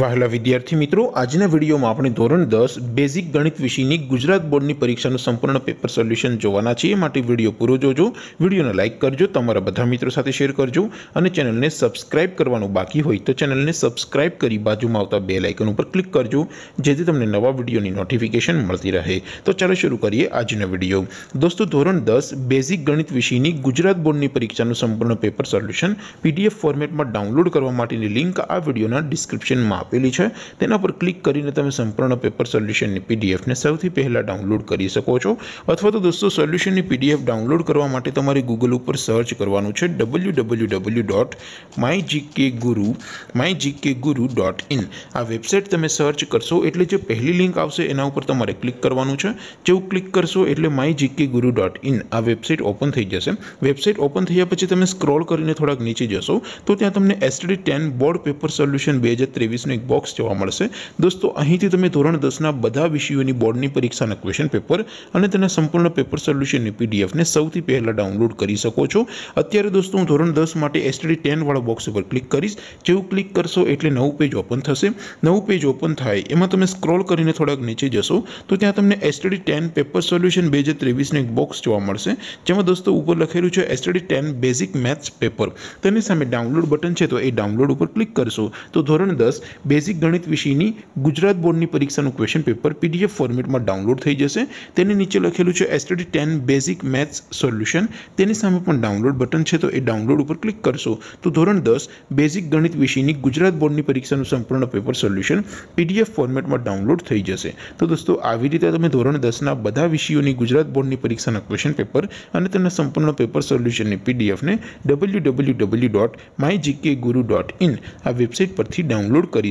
વહાલા વિદ્યાર્થી મિત્રો આજના વિડીયોમાં આપણે ધોરણ દસ બેઝિક ગણિત વિષયની ગુજરાત બોર્ડની પરીક્ષાનું સંપૂર્ણ પેપર સોલ્યુશન જોવાના છીએ માટે વિડીયો પૂરો જોજો વિડીયોને લાઇક કરજો તમારા બધા મિત્રો સાથે શેર કરજો અને ચેનલને સબસ્ક્રાઇબ કરવાનું બાકી હોય તો ચેનલને સબસ્ક્રાઇબ કરી બાજુમાં આવતા બે લાઇકન ઉપર ક્લિક કરજો જેથી તમને નવા વિડીયોની નોટિફિકેશન મળતી રહે તો ચાલો શરૂ કરીએ આજનો વિડીયો દોસ્તો ધોરણ દસ બેઝિક ગણિત વિષયની ગુજરાત બોર્ડની પરીક્ષાનું સંપૂર્ણ પેપર સોલ્યુશન પીડીએફ ફોર્મેટમાં ડાઉનલોડ કરવા માટેની લિંક આ વિડીયોના ડિસ્ક્રિપ્શનમાં આપેલી છે તેના પર ક્લિક કરીને તમે સંપૂર્ણ પેપર સોલ્યુશનની પીડીએફને સૌથી પહેલાં ડાઉનલોડ કરી શકો છો અથવા તો દોસ્તો સોલ્યુશનની પીડીએફ ડાઉનલોડ કરવા માટે તમારે ગૂગલ ઉપર સર્ચ કરવાનું છે W W W dot my GK guru my GK guru dot in આ વેબસાઇટ તમે સર્ચ કરશો એટલે જે પહેલી લિંક આવશે એના ઉપર તમારે ક્લિક કરવાનું છે જેવું ક્લિક કરશો એટલે my GK guru dot in આ વેબસાઇટ ઓપન થઈ જશે વેબસાઇટ ઓપન થયા પછી તમે સ્ક્રોલ કરીને થોડાક નીચે જશો તો ત્યાં તમને ST ten board paper solution બે હજાર ત્રેવીસને ટાઈપનું એક બોક્સ જોવા મળશે દોસ્તો અહીંથી તમે ધોરણ દસના બધા વિષયોની બોર્ડની પરીક્ષાના ક્વેશ્ચન પેપર અને તેના સંપૂર્ણ પેપર સોલ્યુશનની પીડીએફને સૌથી પહેલાં ડાઉનલોડ કરી શકો છો અત્યારે દોસ્તો હું ધોરણ દસ માટે એસટીડી ટેનવાળા બોક્સ ઉપર ક્લિક કરીશ જેવું ક્લિક કરશો એટલે નવું પેજ ઓપન થશે નવું પેજ ઓપન થાય એમાં તમે સ્ક્રોલ કરીને થોડાક નીચે જશો તો ત્યાં તમને એસટીડી ટેન પેપર સોલ્યુશન બે હજાર ત્રેવીસનું એક બોક્સ જોવા મળશે જેમાં દોસ્તો ઉપર લખેલું છે STD ten basic maths paper તેની સામે ડાઉનલોડ બટન છે તો એ ડાઉનલોડ ઉપર ક્લિક કરશો તો ધોરણ દસ બેઝિક ગણિત વિષયની ગુજરાત બોર્ડની પરીક્ષાનું ક્વેશ્ચન પેપર પીડીએફ ફોર્મેટમાં ડાઉનલોડ થઈ જશે તેની નીચે લખેલું છે STD ten basic maths solution તેની સામે પણ ડાઉનલોડ બટન છે તો એ ડાઉનલોડ ઉપર ક્લિક કરશો તો ધોરણ દસ બેઝિક ગણિત વિષયની ગુજરાત બોર્ડની પરીક્ષાનું સંપૂર્ણ પેપર સોલ્યુશન પીડીએફ ફોર્મેટમાં ડાઉનલોડ થઈ જશે તો દોસ્તો આવી રીતે તમે ધોરણ દસના બધા વિષયોની ગુજરાત બોર્ડની પરીક્ષાના ક્વેશ્ચન પેપર અને તેના સંપૂર્ણ પેપર સોલ્યુશનની પીડીએફને W W W dot my GK guru dot in આ વેબસાઇટ પરથી ડાઉનલોડ કરી